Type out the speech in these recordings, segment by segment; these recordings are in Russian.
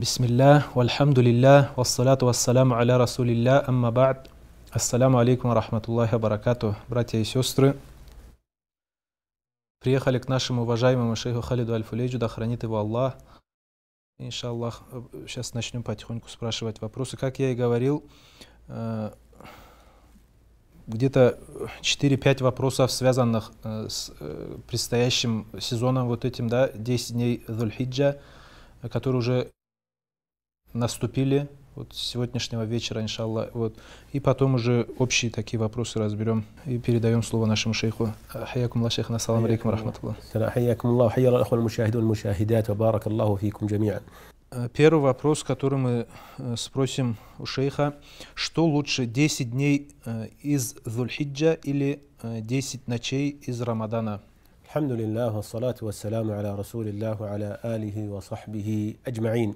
Бисмилля, вальхамдулилля, вассалату вассаламу аля расулилля, амма ба'д. Ассаламу алейкум рахматуллахи баракату, братья и сестры. Приехали к нашему уважаемому шейху Халиду Альфулейджу, да хранит его Аллах. Иншаллах, сейчас э, начнем потихоньку спрашивать вопросы. Как я и говорил, э, где-то 4-5 вопросов, связанных э, с предстоящим сезоном, вот этим, да, 10 дней Дульхиджа, который уже наступили вот с сегодняшнего вечера, иншалла, Вот. И потом уже общие такие вопросы разберем и передаем слово нашему шейху. Хаякум Аллах, шейхна, салам алейкум, рахматуллах. Хаякум Аллах, хаяр алахуал мушахидун мушахидат, ва барак Аллаху фикум э, Первый вопрос, который мы э, спросим у шейха, что лучше 10 дней э, из Зульхиджа или 10 ночей из Рамадана? الحمد لله والصلاة والسلام аля رسول аля وعلى آله وصحبه أجمعين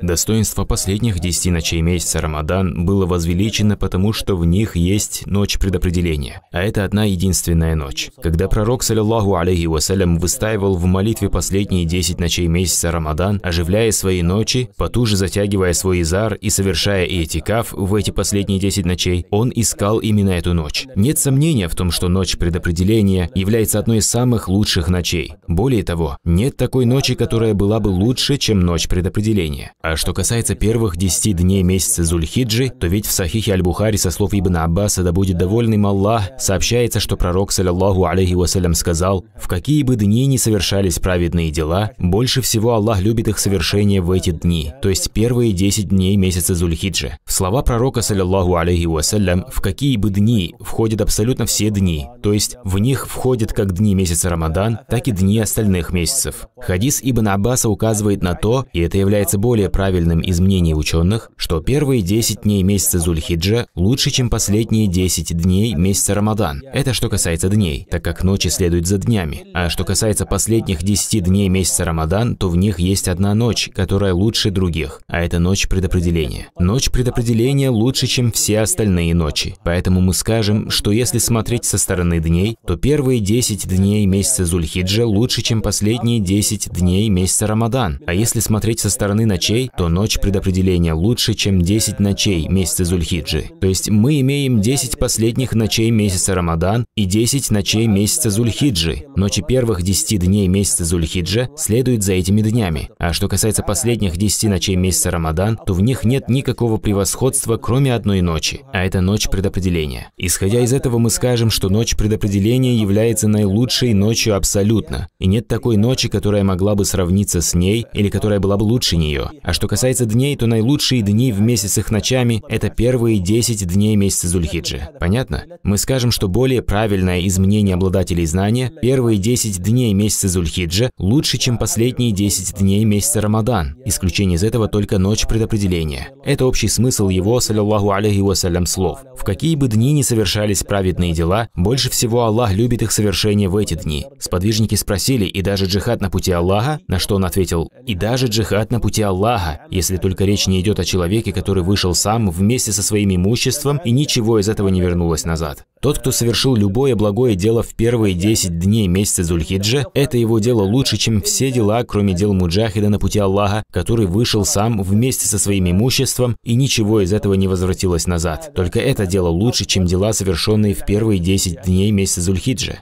Достоинство последних десяти ночей месяца Рамадан было возвеличено, потому что в них есть ночь предопределения, а это одна единственная ночь. Когда пророк, саллиллаху алейхи вассалям, выстаивал в молитве последние десять ночей месяца Рамадан, оживляя свои ночи, потуже затягивая свой изар и совершая иетикаф в эти последние десять ночей, он искал именно эту ночь. Нет сомнения в том, что ночь предопределения является одной из самых лучших ночей. Более того, нет такой ночи, которая была бы лучше, чем ночь предопределения выделения. А что касается первых десяти дней месяца Зульхиджи, то ведь в Сахихе Аль-Бухари со слов Ибн Аббаса «Да будет довольным Аллах» сообщается, что пророк, саллиллаху алейхи вассалям, сказал, «В какие бы дни ни совершались праведные дела, больше всего Аллах любит их совершение в эти дни, то есть первые десять дней месяца Зульхиджи». слова пророка, саллиллаху алейхи вассалям, «В какие бы дни» входят абсолютно все дни, то есть в них входят как дни месяца Рамадан, так и дни остальных месяцев. Хадис Ибн Аббаса указывает на то, и это является является более правильным из мнений ученых, что первые 10 дней месяца Зульхиджа лучше, чем последние 10 дней месяца Рамадан. Это что касается дней, так как ночи следуют за днями. А что касается последних 10 дней месяца Рамадан, то в них есть одна ночь, которая лучше других, а это ночь предопределения. Ночь предопределения лучше, чем все остальные ночи. Поэтому мы скажем, что если смотреть со стороны дней, то первые 10 дней месяца Зульхиджа лучше, чем последние 10 дней месяца Рамадан. А если смотреть со стороны стороны ночей, то ночь предопределения лучше, чем 10 ночей месяца Зульхиджи. То есть мы имеем 10 последних ночей месяца Рамадан и 10 ночей месяца Зульхиджи. Ночи первых 10 дней месяца Зульхиджа следуют за этими днями. А что касается последних 10 ночей месяца Рамадан, то в них нет никакого превосходства, кроме одной ночи, а это ночь предопределения. Исходя из этого, мы скажем, что ночь предопределения является наилучшей ночью абсолютно, и нет такой ночи, которая могла бы сравниться с ней или которая была бы лучше раньше нее. А что касается дней, то наилучшие дни в месяц их ночами – это первые 10 дней месяца Зульхиджи. Понятно? Мы скажем, что более правильное из мнений обладателей знания – первые 10 дней месяца Зульхиджа лучше, чем последние 10 дней месяца Рамадан. Исключение из этого только ночь предопределения. Это общий смысл его, саллиллаху алейхи вассалям, слов. В какие бы дни не совершались праведные дела, больше всего Аллах любит их совершение в эти дни. Сподвижники спросили, и даже джихад на пути Аллаха, на что он ответил, и даже джихад на пути Аллаха, если только речь не идет о человеке, который вышел сам вместе со своим имуществом, и ничего из этого не вернулось назад. Тот, кто совершил любое благое дело в первые 10 дней месяца Зульхиджа, это его дело лучше, чем все дела, кроме дел Муджахида на пути Аллаха, который вышел сам вместе со своим имуществом, и ничего из этого не возвратилось назад. Только это дело лучше, чем дела, совершенные в первые 10 дней месяца Зульхиджа.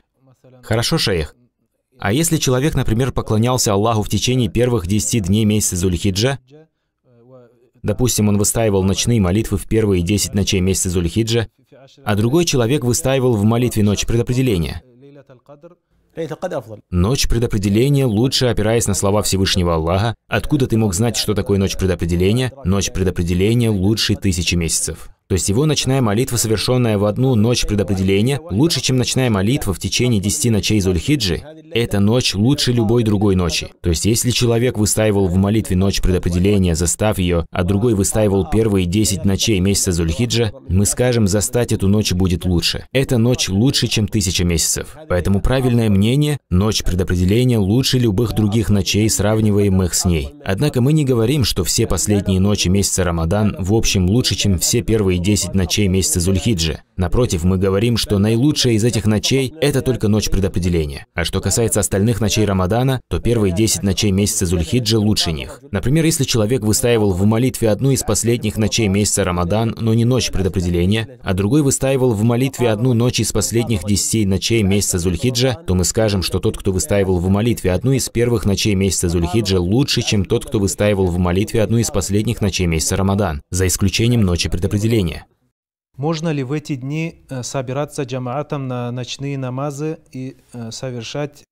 Хорошо, шейх? А если человек, например, поклонялся Аллаху в течение первых 10 дней месяца Зульхиджа, допустим, он выстаивал ночные молитвы в первые 10 ночей месяца Зульхиджа, а другой человек выстаивал в молитве ночь предопределения. Ночь предопределения лучше, опираясь на слова Всевышнего Аллаха, откуда ты мог знать, что такое ночь предопределения, ночь предопределения лучше тысячи месяцев. То есть его ночная молитва, совершенная в одну ночь предопределения, лучше, чем ночная молитва в течение 10 ночей Зульхиджи, эта ночь лучше любой другой ночи. То есть если человек выстаивал в молитве ночь предопределения, застав ее, а другой выстаивал первые 10 ночей месяца Зульхиджа, мы скажем, застать эту ночь будет лучше. Эта ночь лучше, чем тысяча месяцев. Поэтому правильное мнение – ночь предопределения лучше любых других ночей, сравниваемых с ней. Однако мы не говорим, что все последние ночи месяца Рамадан в общем лучше, чем все первые десять ночей месяца Зульхиджи. Напротив, мы говорим, что наилучшая из этих ночей – это только ночь предопределения. А что касается остальных ночей Рамадана, то первые десять ночей месяца Зульхиджи лучше них. Например, если человек выстаивал в молитве одну из последних ночей месяца Рамадан, но не ночь предопределения, а другой выстаивал в молитве одну ночь из последних 10 ночей месяца Зульхиджа, то мы скажем, что тот, кто выстаивал в молитве одну из первых ночей месяца Зульхиджа, лучше, чем тот, кто выстаивал в молитве одну из последних ночей месяца Рамадан, за исключением ночи предопределения. Украине. Можно ли в эти дни э, собираться джамаатом на ночные намазы и э, совершать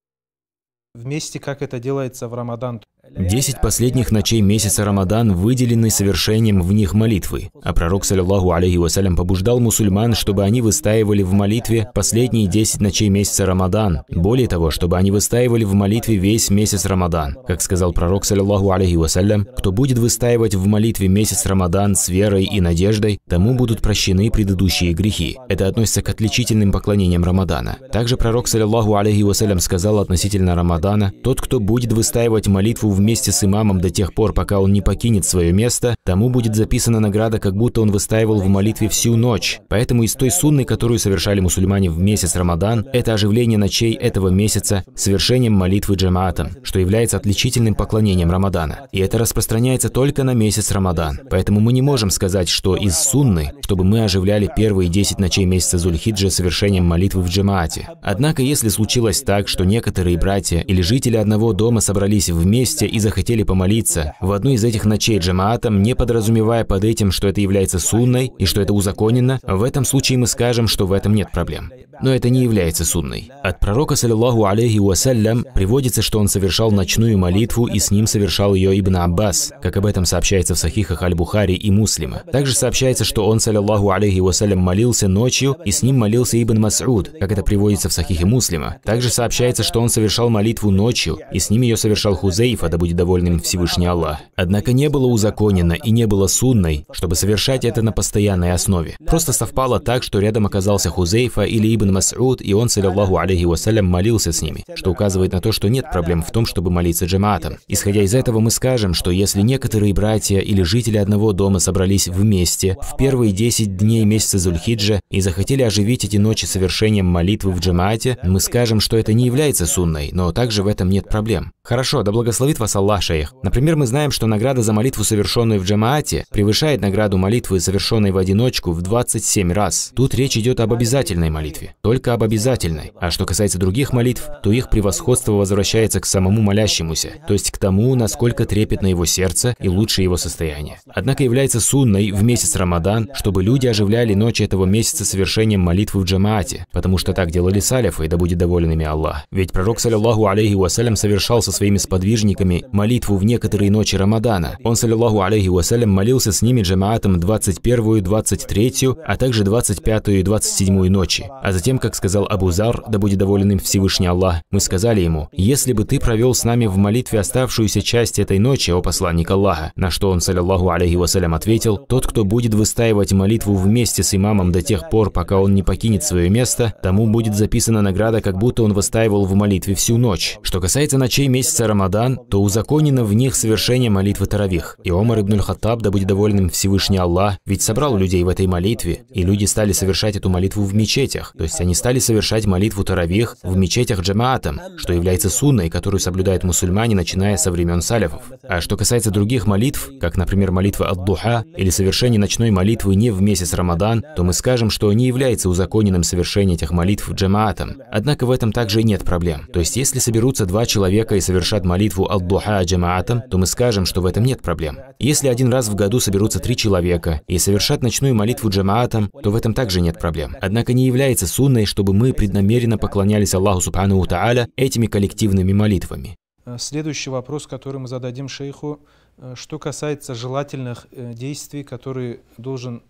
вместе, как это делается в Рамадан? Десять последних ночей месяца Рамадан выделены совершением в них молитвы, а пророк, саллиллаху алейхи вассалям, побуждал мусульман, чтобы они выстаивали в молитве последние десять ночей месяца Рамадан. Более того, чтобы они выстаивали в молитве весь месяц Рамадан. Как сказал пророк, саллиллаху алейхи вассалям, кто будет выстаивать в молитве месяц Рамадан с верой и надеждой, тому будут прощены предыдущие грехи. Это относится к отличительным поклонениям Рамадана. Также пророк, саллиллаху алейхи вассалям, сказал относительно Рамадана, тот, кто будет выстаивать молитву в вместе с имамом до тех пор, пока он не покинет свое место, тому будет записана награда, как будто он выстаивал в молитве всю ночь. Поэтому из той сунны, которую совершали мусульмане в месяц Рамадан, это оживление ночей этого месяца совершением молитвы джамаатом, что является отличительным поклонением Рамадана. И это распространяется только на месяц Рамадан. Поэтому мы не можем сказать, что из сунны, чтобы мы оживляли первые 10 ночей месяца Зульхиджа совершением молитвы в джамаате. Однако, если случилось так, что некоторые братья или жители одного дома собрались вместе и захотели помолиться в одну из этих ночей джамаатом, не подразумевая под этим, что это является сунной и что это узаконено, в этом случае мы скажем, что в этом нет проблем. Но это не является сунной. От пророка, саллиллаху алейхи вассалям, приводится, что он совершал ночную молитву и с ним совершал ее Ибн Аббас, как об этом сообщается в сахихах Аль-Бухари и Муслима. Также сообщается, что он, саллиллаху алейхи вассалям, молился ночью и с ним молился Ибн Мас'уд, как это приводится в сахихе Муслима. Также сообщается, что он совершал молитву ночью и с ним ее совершал Хузейф, да будет довольным Всевышний Аллах. Однако не было узаконено и не было сунной, чтобы совершать это на постоянной основе. Просто совпало так, что рядом оказался Хузейфа или Ибн Мас'уд, и он, саллиллаху алейхи вассалям, молился с ними, что указывает на то, что нет проблем в том, чтобы молиться джамаатом. Исходя из этого, мы скажем, что если некоторые братья или жители одного дома собрались вместе в первые 10 дней месяца Зульхиджа и захотели оживить эти ночи совершением молитвы в джамаате, мы скажем, что это не является сунной, но также в этом нет проблем. Хорошо, да благословит молитва саллашаях. Например, мы знаем, что награда за молитву, совершенную в джамаате, превышает награду молитвы, совершенной в одиночку, в 27 раз. Тут речь идет об обязательной молитве. Только об обязательной. А что касается других молитв, то их превосходство возвращается к самому молящемуся, то есть к тому, насколько трепетно его сердце и лучше его состояние. Однако является сунной в месяц Рамадан, чтобы люди оживляли ночь этого месяца совершением молитвы в джамаате, потому что так делали салифы, да будет доволен ими Аллах. Ведь пророк, саллиллаху алейхи вассалям, совершал со своими сподвижниками джамаатами молитву в некоторые ночи Рамадана. Он, саллиллаху алейхи вассалям, молился с ними джамаатом 21, 23, а также 25 и 27 ночи. А затем, как сказал Абу Зар, да будет доволен им Всевышний Аллах, мы сказали ему, «Если бы ты провел с нами в молитве оставшуюся часть этой ночи, о посланник Аллаха», на что он, саллиллаху алейхи вассалям, ответил, «Тот, кто будет выстаивать молитву вместе с имамом до тех пор, пока он не покинет свое место, тому будет записана награда, как будто он выстаивал в молитве всю ночь». Что касается ночей месяца Рамадан, то узаконено в них совершение молитвы Таравих. И Омар ибн Хаттаб, да будет доволен Всевышний Аллах, ведь собрал людей в этой молитве, и люди стали совершать эту молитву в мечетях, то есть они стали совершать молитву Таравих в мечетях джамаатом, что является сунной, которую соблюдают мусульмане, начиная со времен салифов. А что касается других молитв, как, например, молитва Ад-Духа или совершение ночной молитвы не в месяц Рамадан, то мы скажем, что не является узаконенным совершение этих молитв джамаатом. Однако в этом также и нет проблем. То есть если соберутся два человека и совершат молитву ад духа джамаатом, то мы скажем, что в этом нет проблем. Если один раз в году соберутся три человека и совершат ночную молитву джамаатом, то в этом также нет проблем. Однако не является сунной, чтобы мы преднамеренно поклонялись Аллаху Субхану Тааля этими коллективными молитвами. Э, следующий вопрос, который мы зададим шейху, э, что касается желательных э, действий, которые должен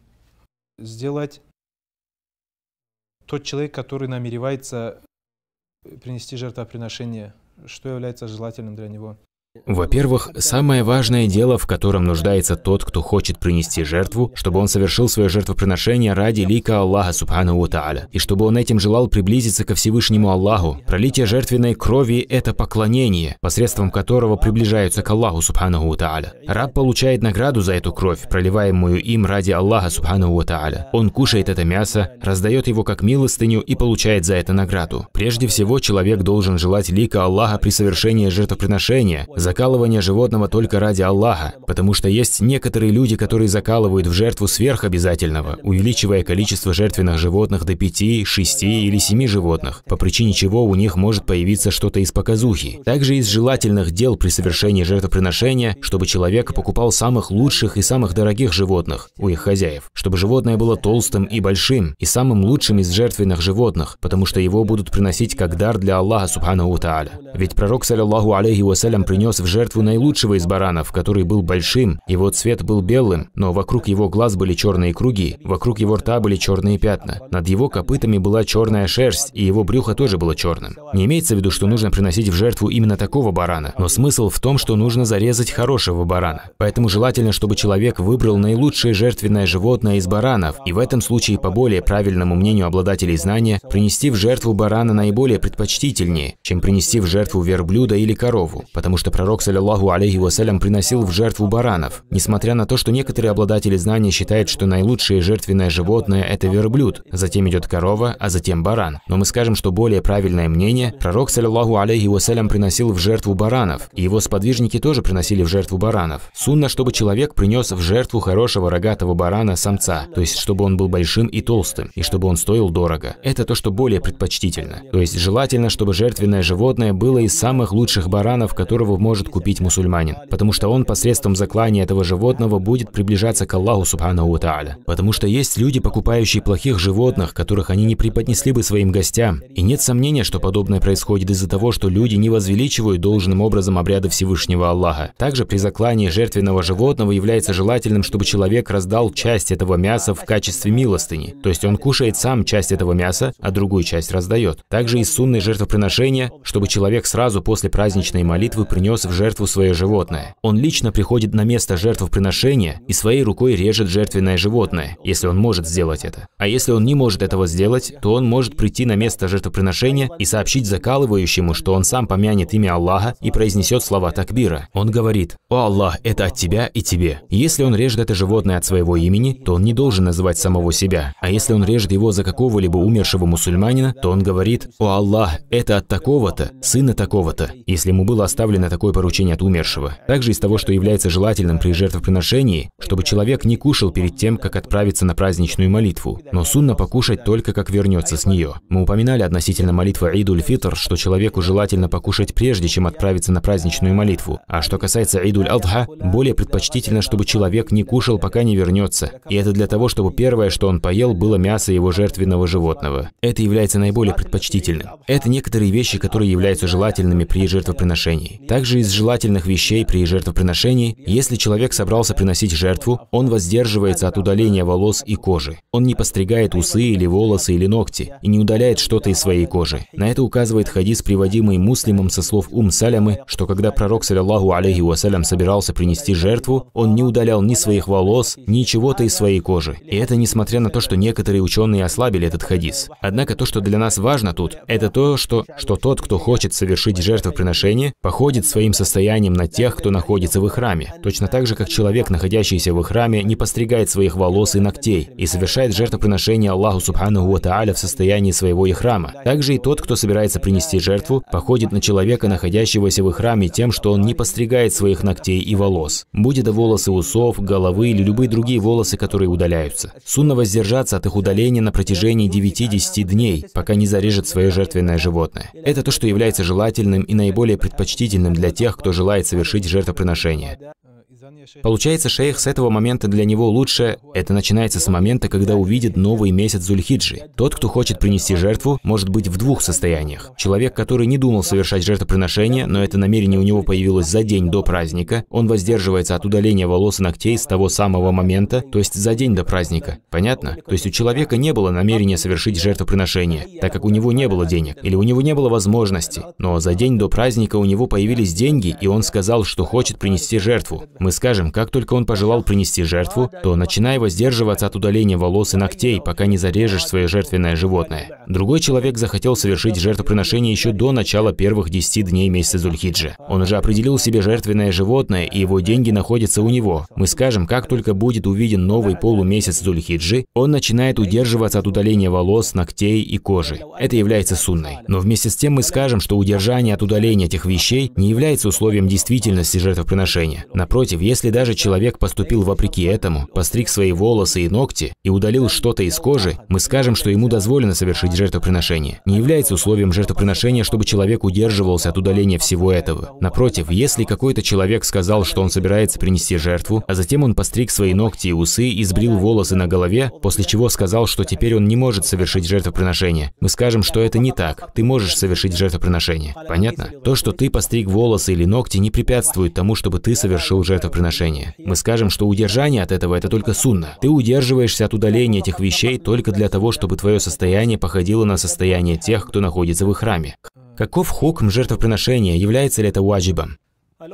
сделать тот человек, который намеревается принести жертвоприношение, что является желательным для него? Во-первых, самое важное дело, в котором нуждается тот, кто хочет принести жертву, чтобы он совершил свое жертвоприношение ради лика Аллаха Субхану Тааля, и чтобы он этим желал приблизиться ко Всевышнему Аллаху. Пролитие жертвенной крови – это поклонение, посредством которого приближаются к Аллаху Субхану Тааля. Раб получает награду за эту кровь, проливаемую им ради Аллаха Субхану Тааля. Он кушает это мясо, раздает его как милостыню и получает за это награду. Прежде всего, человек должен желать лика Аллаха при совершении жертвоприношения, Закалывание животного только ради Аллаха, потому что есть некоторые люди, которые закалывают в жертву сверхобязательного, увеличивая количество жертвенных животных до пяти, шести или семи животных, по причине чего у них может появиться что-то из показухи. Также из желательных дел при совершении жертвоприношения, чтобы человек покупал самых лучших и самых дорогих животных у их хозяев, чтобы животное было толстым и большим, и самым лучшим из жертвенных животных, потому что его будут приносить как дар для Аллаха Субхану Тааля. Ведь пророк, саллиллаху алейхи вассалям, принес принес в жертву наилучшего из баранов, который был большим, его цвет был белым, но вокруг его глаз были черные круги, вокруг его рта были черные пятна. Над его копытами была черная шерсть, и его брюхо тоже было черным. Не имеется в виду, что нужно приносить в жертву именно такого барана, но смысл в том, что нужно зарезать хорошего барана. Поэтому желательно, чтобы человек выбрал наилучшее жертвенное животное из баранов, и в этом случае, по более правильному мнению обладателей знания, принести в жертву барана наиболее предпочтительнее, чем принести в жертву верблюда или корову, потому что Пророк, саллиллаху алейхи вассалям, приносил в жертву баранов. Несмотря на то, что некоторые обладатели знания считают, что наилучшее жертвенное животное – это верблюд, затем идет корова, а затем баран. Но мы скажем, что более правильное мнение – пророк, саллиллаху алейхи вассалям, приносил в жертву баранов, и его сподвижники тоже приносили в жертву баранов. Сунна, чтобы человек принес в жертву хорошего рогатого барана самца, то есть чтобы он был большим и толстым, и чтобы он стоил дорого. Это то, что более предпочтительно. То есть желательно, чтобы жертвенное животное было из самых лучших баранов, которого можно может купить мусульманин, потому что он посредством заклания этого животного будет приближаться к Аллаху Субхану Тааля. Потому что есть люди, покупающие плохих животных, которых они не преподнесли бы своим гостям. И нет сомнения, что подобное происходит из-за того, что люди не возвеличивают должным образом обряды Всевышнего Аллаха. Также при заклании жертвенного животного является желательным, чтобы человек раздал часть этого мяса в качестве милостыни. То есть он кушает сам часть этого мяса, а другую часть раздает. Также из сунны жертвоприношения, чтобы человек сразу после праздничной молитвы принес принес в жертву свое животное. Он лично приходит на место жертвоприношения и своей рукой режет жертвенное животное, если он может сделать это. А если он не может этого сделать, то он может прийти на место жертвоприношения и сообщить закалывающему, что он сам помянет имя Аллаха и произнесет слова такбира. Он говорит, «О Аллах, это от тебя и тебе». Если он режет это животное от своего имени, то он не должен называть самого себя. А если он режет его за какого-либо умершего мусульманина, то он говорит, «О Аллах, это от такого-то, сына такого-то». Если ему было оставлено такое такое поручение от умершего. Также из того, что является желательным при жертвоприношении, чтобы человек не кушал перед тем, как отправиться на праздничную молитву, но сунна покушать только как вернется с нее. Мы упоминали относительно молитвы Идуль Фитр, что человеку желательно покушать прежде, чем отправиться на праздничную молитву. А что касается Идуль Алдха, более предпочтительно, чтобы человек не кушал, пока не вернется. И это для того, чтобы первое, что он поел, было мясо его жертвенного животного. Это является наиболее предпочтительным. Это некоторые вещи, которые являются желательными при жертвоприношении. Также из желательных вещей при жертвоприношении, если человек собрался приносить жертву, он воздерживается от удаления волос и кожи. Он не постригает усы или волосы или ногти и не удаляет что-то из своей кожи. На это указывает хадис, приводимый муслимом со слов Ум Салямы, что когда пророк, саллиллаху алейхи вассалям, собирался принести жертву, он не удалял ни своих волос, ни чего-то из своей кожи. И это несмотря на то, что некоторые ученые ослабили этот хадис. Однако то, что для нас важно тут, это то, что, что тот, кто хочет совершить жертвоприношение, походит своим своим состоянием на тех, кто находится в их храме, точно так же, как человек, находящийся в их храме, не постригает своих волос и ногтей и совершает жертвоприношение Аллаху Субхану Тааля в состоянии своего их храма. Также и тот, кто собирается принести жертву, походит на человека, находящегося в их храме тем, что он не постригает своих ногтей и волос, будь это волосы усов, головы или любые другие волосы, которые удаляются. Сунна воздержаться от их удаления на протяжении 9-10 дней, пока не зарежет свое жертвенное животное. Это то, что является желательным и наиболее предпочтительным для для тех, кто желает совершить жертвоприношение. Получается, шейх с этого момента для него лучше. Это начинается с момента, когда увидит новый месяц Зульхиджи. Тот, кто хочет принести жертву, может быть в двух состояниях. Человек, который не думал совершать жертвоприношение, но это намерение у него появилось за день до праздника, он воздерживается от удаления волос и ногтей с того самого момента, то есть за день до праздника. Понятно? То есть у человека не было намерения совершить жертвоприношение, так как у него не было денег, или у него не было возможности. Но за день до праздника у него появились деньги, и он сказал, что хочет принести жертву. Мы скажем, Скажем, как только он пожелал принести жертву, то начинай воздерживаться от удаления волос и ногтей, пока не зарежешь свое жертвенное животное. Другой человек захотел совершить жертвоприношение еще до начала первых 10 дней месяца Зульхиджи. Он уже определил себе жертвенное животное, и его деньги находятся у него. Мы скажем, как только будет увиден новый полумесяц Зульхиджи, он начинает удерживаться от удаления волос, ногтей и кожи. Это является сунной. Но вместе с тем мы скажем, что удержание от удаления этих вещей не является условием действительности жертвоприношения. Напротив, если если даже человек поступил вопреки этому, постриг свои волосы и ногти и удалил что-то из кожи, мы скажем, что ему дозволено совершить жертвоприношение. Не является условием жертвоприношения, чтобы человек удерживался от удаления всего этого. Напротив, если какой-то человек сказал, что он собирается принести жертву, а затем он постриг свои ногти и усы и сбрил волосы на голове, после чего сказал, что теперь он не может совершить жертвоприношение, мы скажем, что это не так, ты можешь совершить жертвоприношение. Понятно? То, что ты постриг волосы или ногти, не препятствует тому, чтобы ты совершил жертвоприношение отношения. Мы скажем, что удержание от этого – это только сунна. Ты удерживаешься от удаления этих вещей только для того, чтобы твое состояние походило на состояние тех, кто находится в их храме. Каков хукм жертвоприношения? Является ли это уаджибом?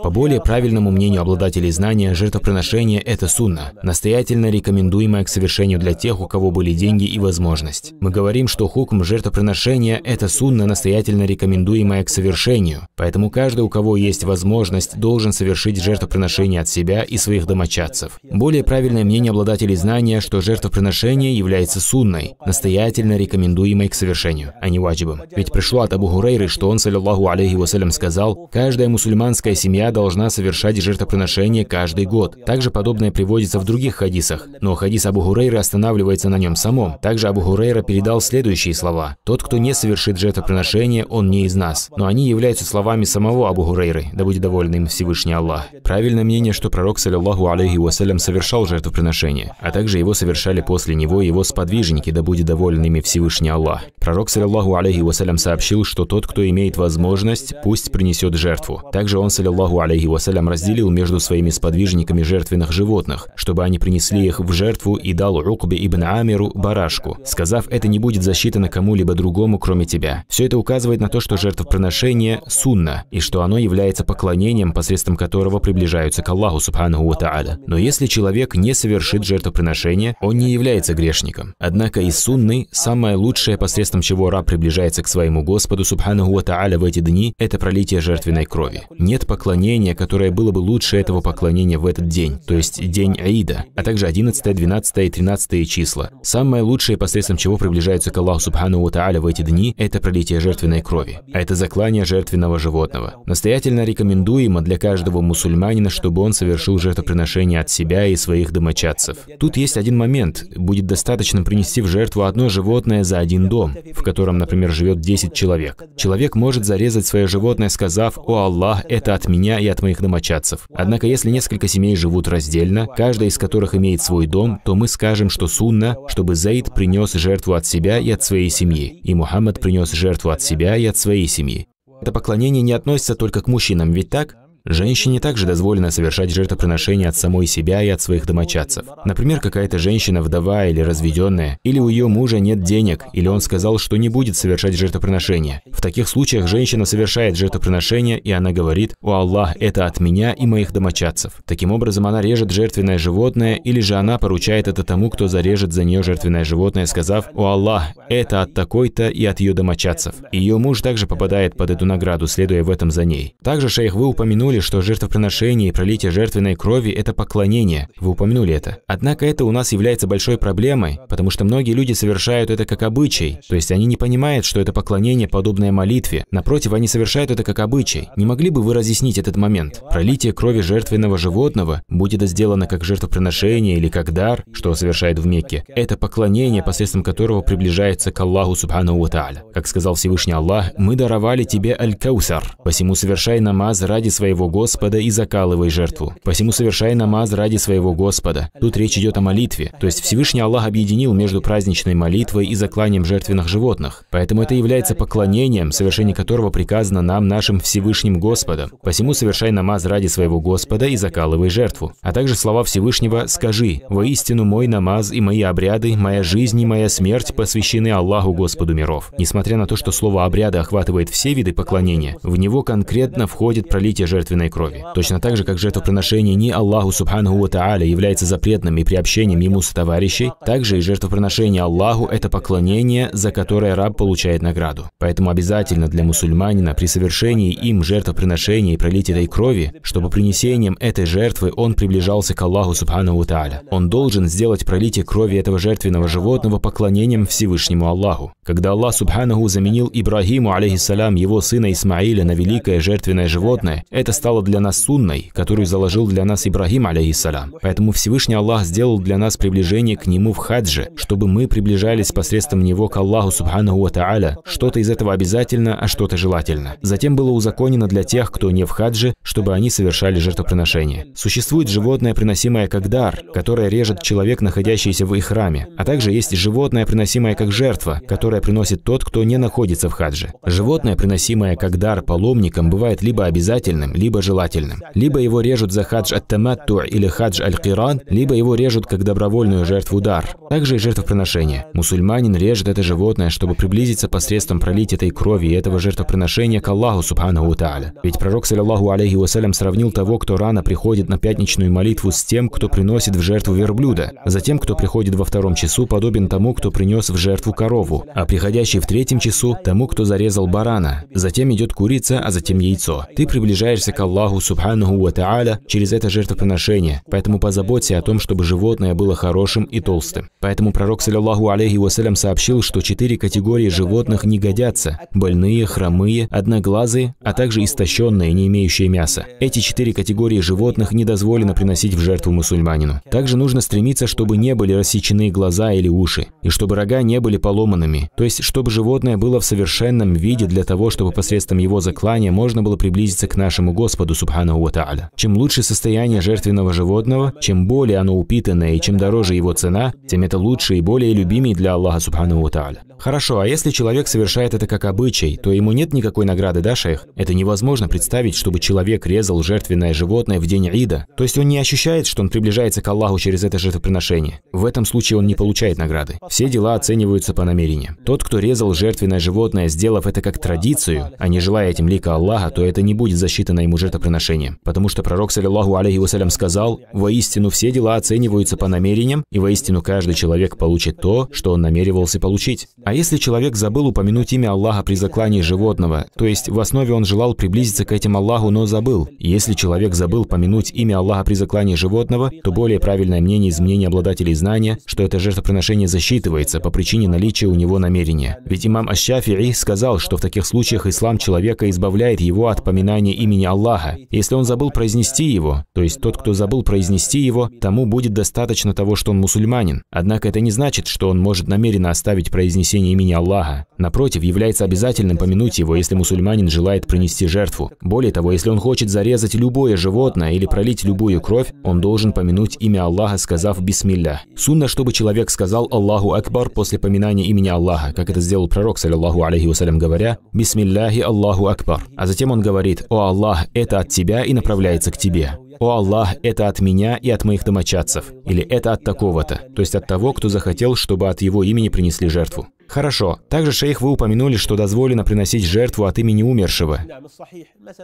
По более правильному мнению обладателей знания, жертвоприношение – это сунна, настоятельно рекомендуемая к совершению для тех, у кого были деньги и возможность. Мы говорим, что хукм жертвоприношения это сунна, настоятельно рекомендуемая к совершению, поэтому каждый, у кого есть возможность, должен совершить жертвоприношение от себя и своих домочадцев. Более правильное мнение обладателей знания, что жертвоприношение является сунной, настоятельно рекомендуемой к совершению, а не ваджибом. Ведь пришло от Абу Хурейры, что он, саллиллаху алейхи вассалям, сказал, «Каждая мусульманская семья семья должна совершать жертвоприношение каждый год. Также подобное приводится в других хадисах, но хадис Абу Гурейра останавливается на нем самом. Также Абу Гурейра передал следующие слова. «Тот, кто не совершит жертвоприношение, он не из нас». Но они являются словами самого Абу Гурейры, да будет доволен им Всевышний Аллах. Правильное мнение, что пророк, саллиллаху алейхи вассалям, совершал жертвоприношение, а также его совершали после него его сподвижники, да будет доволен ими Всевышний Аллах. Пророк, саллиллаху алейхи вассалям, сообщил, что тот, кто имеет возможность, пусть принесет жертву. Также он, саллиллаху саллаллаху алейхи вассалям, разделил между своими сподвижниками жертвенных животных, чтобы они принесли их в жертву и дал Укбе ибн Амиру барашку, сказав, это не будет засчитано кому-либо другому, кроме тебя. Все это указывает на то, что жертвоприношение – сунна, и что оно является поклонением, посредством которого приближаются к Аллаху, субханаху та'аля. Но если человек не совершит жертвоприношение, он не является грешником. Однако из сунны – самое лучшее, посредством чего раб приближается к своему Господу, субханаху та'аля, в эти дни – это пролитие жертвенной крови. Нет поклонения поклонение, которое было бы лучше этого поклонения в этот день, то есть день Аида, а также 11, 12 и 13 числа. Самое лучшее, посредством чего приближаются к Аллаху Субхану Ва Тааля в эти дни, это пролитие жертвенной крови, а это заклание жертвенного животного. Настоятельно рекомендуемо для каждого мусульманина, чтобы он совершил жертвоприношение от себя и своих домочадцев. Тут есть один момент. Будет достаточно принести в жертву одно животное за один дом, в котором, например, живет 10 человек. Человек может зарезать свое животное, сказав «О Аллах, это от меня, меня и от моих домочадцев. Однако, если несколько семей живут раздельно, каждая из которых имеет свой дом, то мы скажем, что сунна, чтобы Заид принес жертву от себя и от своей семьи, и Мухаммад принес жертву от себя и от своей семьи. Это поклонение не относится только к мужчинам, ведь так? Женщине также дозволено совершать жертвоприношения от самой себя и от своих домочадцев. Например, какая-то женщина вдова или разведенная, или у ее мужа нет денег, или он сказал, что не будет совершать жертвоприношения. В таких случаях женщина совершает жертвоприношение, и она говорит, «О Аллах, это от меня и моих домочадцев». Таким образом, она режет жертвенное животное, или же она поручает это тому, кто зарежет за нее жертвенное животное, сказав, «О Аллах, это от такой-то и от ее домочадцев». И ее муж также попадает под эту награду, следуя в этом за ней. Также, шейх, вы упомянули, упомянули, что жертвоприношение и пролитие жертвенной крови – это поклонение. Вы упомянули это. Однако это у нас является большой проблемой, потому что многие люди совершают это как обычай. То есть они не понимают, что это поклонение, подобное молитве. Напротив, они совершают это как обычай. Не могли бы вы разъяснить этот момент? Пролитие крови жертвенного животного, будь это сделано как жертвоприношение или как дар, что совершает в Мекке, это поклонение, посредством которого приближается к Аллаху Субхану Ва Как сказал Всевышний Аллах, «Мы даровали тебе Аль-Каусар, посему совершай намаз ради своего своего Господа и закалывай жертву. Посему совершай намаз ради своего Господа. Тут речь идет о молитве. То есть Всевышний Аллах объединил между праздничной молитвой и закланием жертвенных животных. Поэтому это является поклонением, совершение которого приказано нам, нашим Всевышним Господом. Посему совершай намаз ради своего Господа и закалывай жертву. А также слова Всевышнего «Скажи, воистину мой намаз и мои обряды, моя жизнь и моя смерть посвящены Аллаху Господу миров». Несмотря на то, что слово «обряды» охватывает все виды поклонения, в него конкретно входит пролитие жертвенных собственной крови. Точно так же, как жертвоприношение не Аллаху Субхану Ва Тааля является запретным и приобщением ему товарищей, также и жертвоприношение Аллаху – это поклонение, за которое раб получает награду. Поэтому обязательно для мусульманина при совершении им жертвоприношения и этой крови, чтобы принесением этой жертвы он приближался к Аллаху Субхану Ва Тааля. Он должен сделать пролитие крови этого жертвенного животного поклонением Всевышнему Аллаху. Когда Аллах Субханаху заменил Ибрагиму, алейхиссалям, его сына Исмаиля на великое жертвенное животное, это стала для нас сунной, которую заложил для нас Ибрагим, алейхиссалям. Поэтому Всевышний Аллах сделал для нас приближение к Нему в хаджи, чтобы мы приближались посредством Него к Аллаху Субханаху Ва Тааля. Что-то из этого обязательно, а что-то желательно. Затем было узаконено для тех, кто не в хаджи, чтобы они совершали жертвоприношение. Существует животное, приносимое как дар, которое режет человек, находящийся в их храме. А также есть животное, приносимое как жертва, которое приносит тот, кто не находится в хаджи. Животное, приносимое как дар паломникам, бывает либо обязательным, либо либо желательным. Либо его режут за хадж ат-таматту или хадж аль-киран, либо его режут как добровольную жертву дар. Также и жертвоприношение. Мусульманин режет это животное, чтобы приблизиться посредством пролить этой крови и этого жертвоприношения к Аллаху Субхану Тааля. Ведь пророк, саллиллаху алейхи вассалям, сравнил того, кто рано приходит на пятничную молитву с тем, кто приносит в жертву верблюда. А затем, кто приходит во втором часу, подобен тому, кто принес в жертву корову, а приходящий в третьем часу – тому, кто зарезал барана. Затем идет курица, а затем яйцо. Ты приближаешься к Аллаху Субханаху Ва Тааля через это жертвоприношение, поэтому позаботься о том, чтобы животное было хорошим и толстым. Поэтому пророк, саллиллаху алейхи вассалям, сообщил, что четыре категории животных не годятся – больные, хромые, одноглазые, а также истощенные, не имеющие мяса. Эти четыре категории животных не дозволено приносить в жертву мусульманину. Также нужно стремиться, чтобы не были рассечены глаза или уши, и чтобы рога не были поломанными, то есть чтобы животное было в совершенном виде для того, чтобы посредством его заклания можно было приблизиться к нашему Господу Господу Субхану Уатааля. Чем лучше состояние жертвенного животного, чем более оно упитанное и чем дороже его цена, тем это лучше и более любимый для Аллаха Субхану Уатааля. Хорошо, а если человек совершает это как обычай, то ему нет никакой награды, да, шейх? Это невозможно представить, чтобы человек резал жертвенное животное в день Ида. То есть он не ощущает, что он приближается к Аллаху через это жертвоприношение. В этом случае он не получает награды. Все дела оцениваются по намерению. Тот, кто резал жертвенное животное, сделав это как традицию, а не желая этим лика Аллаха, то это не будет засчитано ему своему жертвоприношениям. Потому что пророк, саллиллаху алейхи вассалям, сказал, «Воистину все дела оцениваются по намерениям, и воистину каждый человек получит то, что он намеревался получить». А если человек забыл упомянуть имя Аллаха при заклании животного, то есть в основе он желал приблизиться к этим Аллаху, но забыл. если человек забыл помянуть имя Аллаха при заклании животного, то более правильное мнение из мнений обладателей знания, что это жертвоприношение засчитывается по причине наличия у него намерения. Ведь имам аш сказал, что в таких случаях ислам человека избавляет его от поминания имени Аллаха, Аллаха. Если он забыл произнести его, то есть тот, кто забыл произнести его, тому будет достаточно того, что он мусульманин. Однако это не значит, что он может намеренно оставить произнесение имени Аллаха. Напротив, является обязательным помянуть его, если мусульманин желает принести жертву. Более того, если он хочет зарезать любое животное или пролить любую кровь, он должен помянуть имя Аллаха, сказав «Бисмилля». Сунна, чтобы человек сказал «Аллаху Акбар» после поминания имени Аллаха, как это сделал пророк, саллиллаху алейхи вассалям, говоря «Бисмилляхи Аллаху Акбар». А затем он говорит «О Аллах, это от тебя и направляется к тебе. «О Аллах, это от меня и от моих домочадцев», или «это от такого-то», то есть от того, кто захотел, чтобы от его имени принесли жертву. Хорошо. Также, шейх, вы упомянули, что дозволено приносить жертву от имени умершего.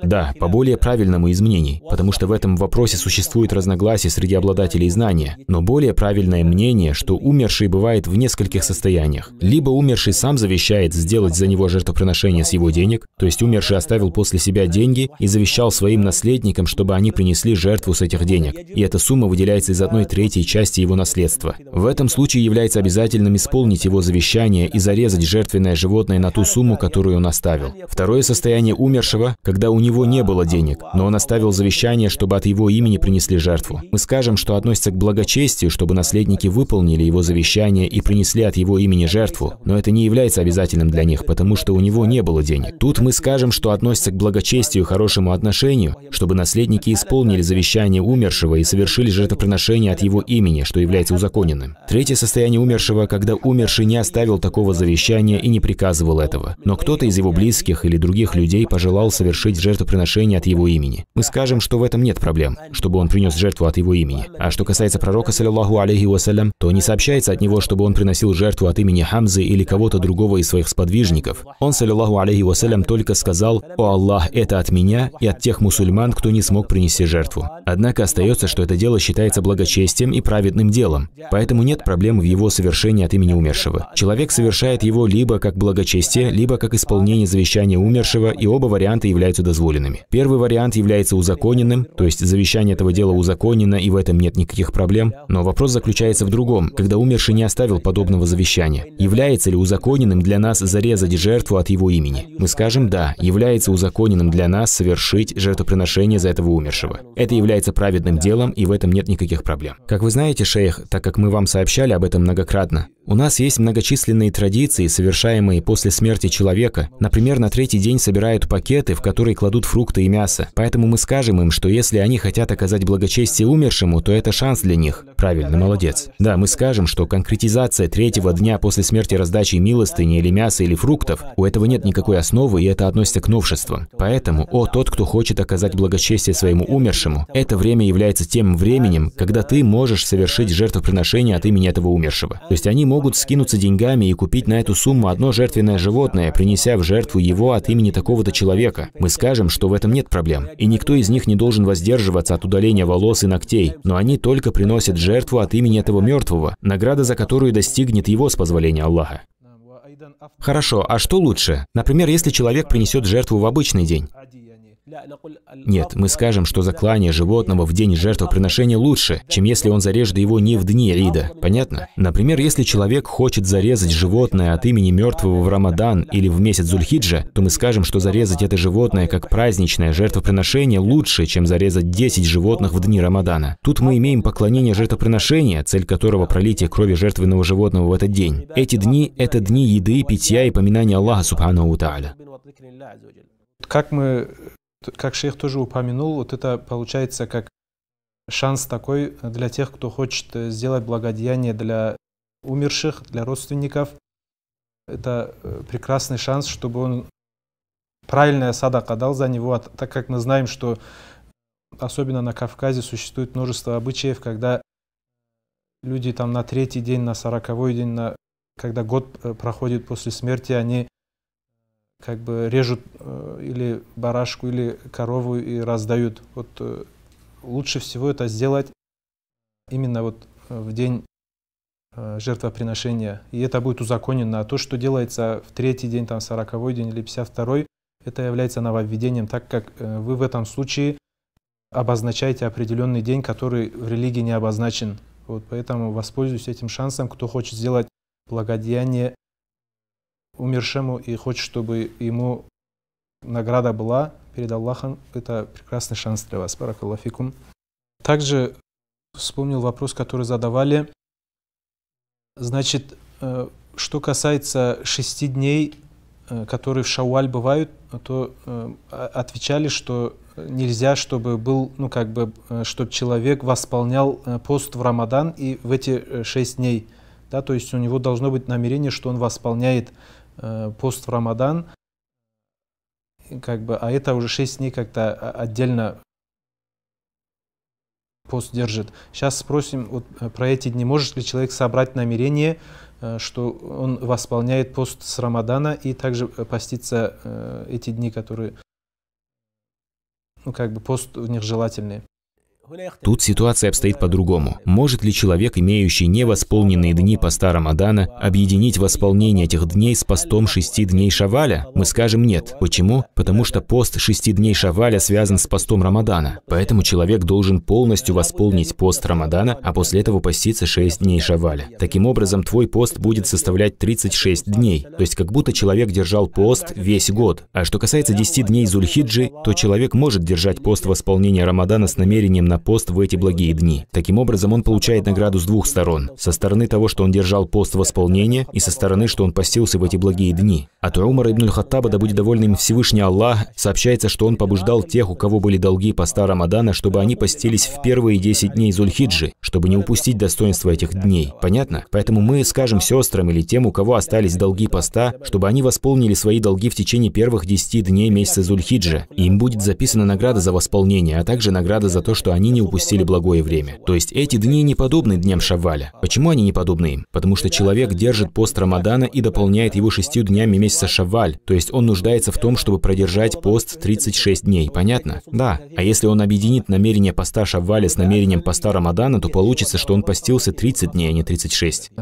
Да, по более правильному из мнений, потому что в этом вопросе существует разногласие среди обладателей знания, но более правильное мнение, что умерший бывает в нескольких состояниях. Либо умерший сам завещает сделать за него жертвоприношение с его денег, то есть умерший оставил после себя деньги и завещал своим наследникам, чтобы они принесли жертву с этих денег, и эта сумма выделяется из одной третьей части его наследства. В этом случае является обязательным исполнить его завещание и зарезать жертвенное животное на ту сумму, которую он оставил. Второе состояние умершего, когда у него не было денег, но он оставил завещание, чтобы от его имени принесли жертву. Мы скажем, что относится к благочестию, чтобы наследники выполнили его завещание и принесли от его имени жертву, но это не является обязательным для них, потому что у него не было денег. Тут мы скажем, что относится к благочестию, хорошему отношению, чтобы наследники исполнили завещание умершего и совершили жертвоприношение от его имени, что является узаконенным. Третье состояние умершего, когда умерший не оставил такого никакого завещания и не приказывал этого. Но кто-то из его близких или других людей пожелал совершить жертвоприношение от его имени. Мы скажем, что в этом нет проблем, чтобы он принес жертву от его имени. А что касается пророка, саллиллаху алейхи вассалям, то не сообщается от него, чтобы он приносил жертву от имени Хамзы или кого-то другого из своих сподвижников. Он, саллиллаху алейхи вассалям, только сказал, «О Аллах, это от меня и от тех мусульман, кто не смог принести жертву». Однако остается, что это дело считается благочестием и праведным делом, поэтому нет проблем в его совершении от имени умершего. Человек совершил совершает его либо как благочестие, либо как исполнение завещания умершего, и оба варианта являются дозволенными. Первый вариант является узаконенным, то есть завещание этого дела узаконено, и в этом нет никаких проблем. Но вопрос заключается в другом, когда умерший не оставил подобного завещания. Является ли узаконенным для нас зарезать жертву от его имени? Мы скажем «да», является узаконенным для нас совершить жертвоприношение за этого умершего. Это является праведным делом, и в этом нет никаких проблем. Как вы знаете, шейх, так как мы вам сообщали об этом многократно, у нас есть многочисленные традиции, традиции, совершаемые после смерти человека. Например, на третий день собирают пакеты, в которые кладут фрукты и мясо. Поэтому мы скажем им, что если они хотят оказать благочестие умершему, то это шанс для них. Правильно, молодец. Да, мы скажем, что конкретизация третьего дня после смерти раздачи милостыни или мяса или фруктов, у этого нет никакой основы, и это относится к новшествам. Поэтому, о, тот, кто хочет оказать благочестие своему умершему, это время является тем временем, когда ты можешь совершить жертвоприношение от имени этого умершего. То есть они могут скинуться деньгами и купить купить на эту сумму одно жертвенное животное, принеся в жертву его от имени такого-то человека. Мы скажем, что в этом нет проблем, и никто из них не должен воздерживаться от удаления волос и ногтей, но они только приносят жертву от имени этого мертвого, награда за которую достигнет его с позволения Аллаха. Хорошо, а что лучше? Например, если человек принесет жертву в обычный день. Нет, мы скажем, что заклание животного в день жертвоприношения лучше, чем если он зарежет его не в дни Рида. Понятно? Например, если человек хочет зарезать животное от имени мертвого в Рамадан или в месяц Зульхиджа, то мы скажем, что зарезать это животное как праздничное жертвоприношение лучше, чем зарезать 10 животных в дни Рамадана. Тут мы имеем поклонение жертвоприношения, цель которого пролитие крови жертвенного животного в этот день. Эти дни – это дни еды, питья и поминания Аллаха Субхану Тааля. Как мы как шейх тоже упомянул, вот это получается как шанс такой для тех, кто хочет сделать благодеяние для умерших, для родственников. Это э, прекрасный шанс, чтобы он правильная садака дал за него, а так как мы знаем, что особенно на Кавказе существует множество обычаев, когда люди там на третий день, на сороковой день, на, когда год э, проходит после смерти, они как бы режут э, или барашку, или корову и раздают. Вот э, лучше всего это сделать именно вот э, в день э, жертвоприношения. И это будет узаконено. А то, что делается в третий день, там, сороковой день или пятьдесят второй, это является нововведением, так как э, вы в этом случае обозначаете определенный день, который в религии не обозначен. Вот поэтому воспользуюсь этим шансом, кто хочет сделать благодеяние умершему и хочет, чтобы ему награда была перед Аллахом, это прекрасный шанс для вас. Баракаллафикум. Также вспомнил вопрос, который задавали. Значит, э, что касается шести дней, э, которые в Шауаль бывают, то э, а, отвечали, что нельзя, чтобы был, ну как бы, чтобы человек восполнял пост в Рамадан и в эти шесть дней, да, то есть у него должно быть намерение, что он восполняет Э, пост в Рамадан, как бы, а это уже 6 дней как-то а, отдельно пост держит. Сейчас спросим вот, э, про эти дни. Может ли человек собрать намерение, э, что он восполняет пост с Рамадана и также поститься эти дни, которые, ну, как бы пост в них желательный? Тут ситуация обстоит по-другому. Может ли человек, имеющий невосполненные дни по старам объединить восполнение этих дней с постом шести дней Шаваля? Мы скажем нет. Почему? Потому что пост шести дней Шаваля связан с постом Рамадана. Поэтому человек должен полностью восполнить пост Рамадана, а после этого поститься шесть дней Шаваля. Таким образом, твой пост будет составлять 36 дней. То есть как будто человек держал пост весь год. А что касается 10 дней Зульхиджи, то человек может держать пост восполнения Рамадана с намерением на пост в эти благие дни. Таким образом, он получает награду с двух сторон. Со стороны того, что он держал пост в исполнении, и со стороны, что он постился в эти благие дни. От Умара ибн Хаттаба, да будет доволен им Всевышний Аллах, сообщается, что он побуждал тех, у кого были долги поста Рамадана, чтобы они постились в первые 10 дней Зульхиджи, чтобы не упустить достоинство этих дней. Понятно? Поэтому мы скажем сестрам или тем, у кого остались долги поста, чтобы они восполнили свои долги в течение первых 10 дней месяца Зульхиджи. Им будет записана награда за восполнение, а также награда за то, что они они не упустили благое время. То есть эти дни не подобны дням Шаваля. Почему они не подобны им? Потому что человек держит пост Рамадана и дополняет его шестью днями месяца Шаваль, то есть он нуждается в том, чтобы продержать пост 36 дней, понятно? Да. А если он объединит намерение поста Шаваля с намерением поста Рамадана, то получится, что он постился 30 дней, а не 36.